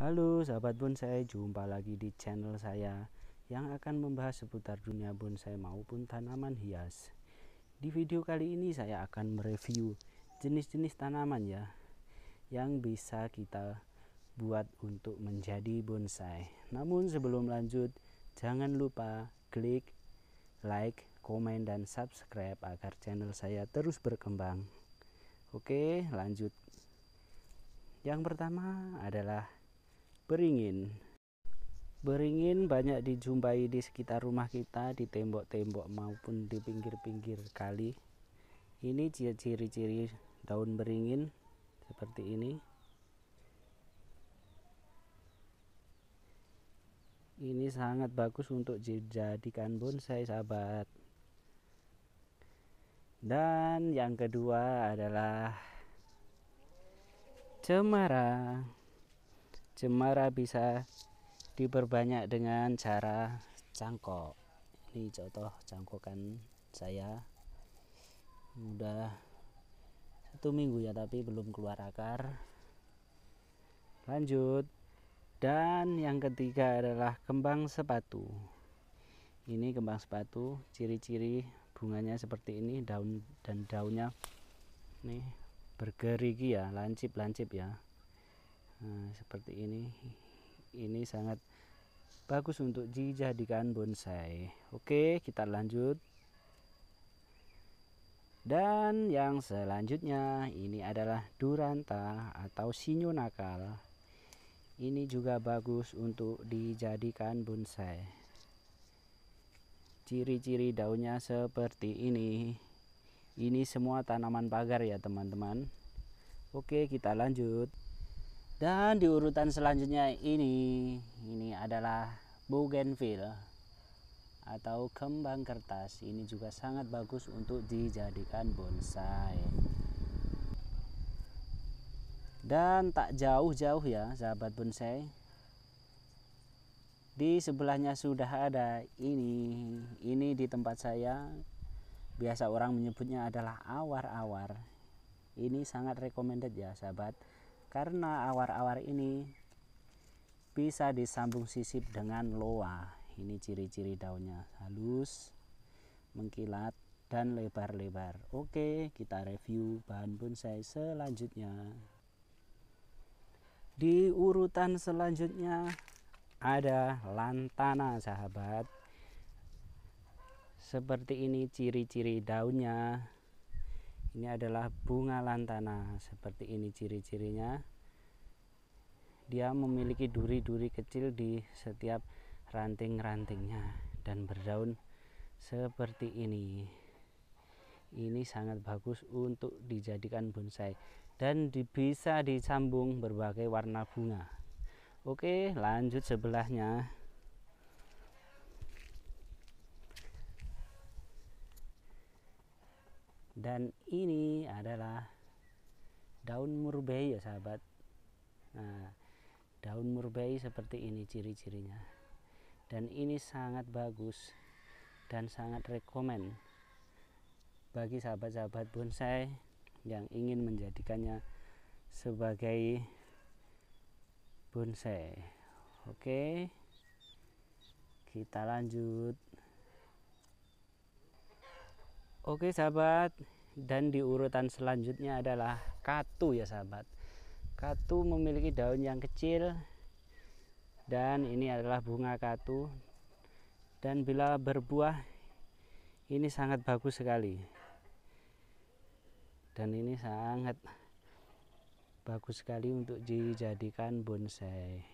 Halo sahabat bonsai, jumpa lagi di channel saya yang akan membahas seputar dunia bonsai maupun tanaman hias. Di video kali ini saya akan mereview jenis-jenis tanaman ya yang bisa kita buat untuk menjadi bonsai. Namun sebelum lanjut, jangan lupa klik like, komen dan subscribe agar channel saya terus berkembang. Oke, lanjut. Yang pertama adalah beringin. Beringin banyak dijumpai di sekitar rumah kita, di tembok-tembok maupun di pinggir-pinggir kali. Ini ciri-ciri daun beringin seperti ini. Ini sangat bagus untuk dijadikan bonsai sahabat. Dan yang kedua adalah cemara. Jemara bisa diperbanyak dengan cara cangkok. Ini contoh cangkokan saya. Udah satu minggu ya tapi belum keluar akar. Lanjut. Dan yang ketiga adalah kembang sepatu. Ini kembang sepatu, ciri-ciri bunganya seperti ini, daun dan daunnya nih bergerigi ya, lancip-lancip ya Nah, seperti ini ini sangat bagus untuk dijadikan bonsai oke kita lanjut dan yang selanjutnya ini adalah duranta atau sinyo nakal ini juga bagus untuk dijadikan bonsai ciri-ciri daunnya seperti ini ini semua tanaman pagar ya teman-teman oke kita lanjut dan di urutan selanjutnya ini ini adalah bougainville atau kembang kertas ini juga sangat bagus untuk dijadikan bonsai dan tak jauh-jauh ya sahabat bonsai di sebelahnya sudah ada ini ini di tempat saya biasa orang menyebutnya adalah awar-awar ini sangat recommended ya sahabat karena awar-awar ini bisa disambung sisip dengan loa. Ini ciri-ciri daunnya halus, mengkilat, dan lebar-lebar. Oke, kita review bahan bonsai selanjutnya. Di urutan selanjutnya ada lantana, sahabat. Seperti ini ciri-ciri daunnya ini adalah bunga lantana seperti ini ciri-cirinya dia memiliki duri-duri kecil di setiap ranting-rantingnya dan berdaun seperti ini ini sangat bagus untuk dijadikan bonsai dan bisa disambung berbagai warna bunga oke lanjut sebelahnya dan ini adalah daun murbei ya sahabat nah daun murbei seperti ini ciri-cirinya dan ini sangat bagus dan sangat rekomen bagi sahabat-sahabat bonsai yang ingin menjadikannya sebagai bonsai oke kita lanjut Oke sahabat, dan di urutan selanjutnya adalah katu ya sahabat. Katu memiliki daun yang kecil dan ini adalah bunga katu. Dan bila berbuah ini sangat bagus sekali. Dan ini sangat bagus sekali untuk dijadikan bonsai.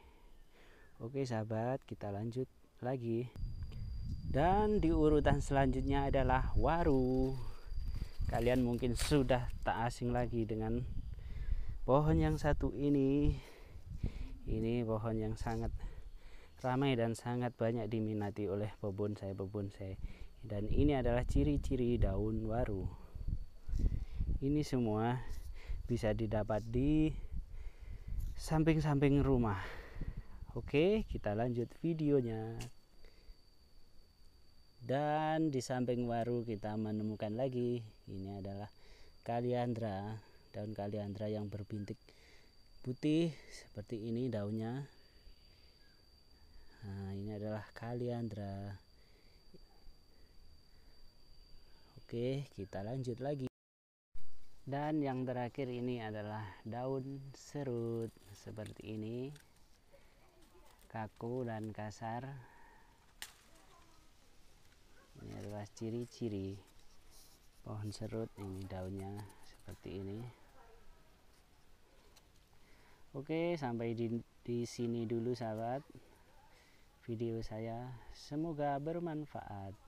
Oke sahabat, kita lanjut lagi dan di urutan selanjutnya adalah waru kalian mungkin sudah tak asing lagi dengan pohon yang satu ini ini pohon yang sangat ramai dan sangat banyak diminati oleh saya pebun saya. dan ini adalah ciri-ciri daun waru ini semua bisa didapat di samping-samping rumah oke kita lanjut videonya dan di samping waru kita menemukan lagi ini adalah kaliandra daun kaliandra yang berbintik putih seperti ini daunnya nah ini adalah kaliandra oke kita lanjut lagi dan yang terakhir ini adalah daun serut seperti ini kaku dan kasar ini adalah ciri-ciri pohon serut yang daunnya seperti ini Oke, sampai di, di sini dulu sahabat video saya. Semoga bermanfaat.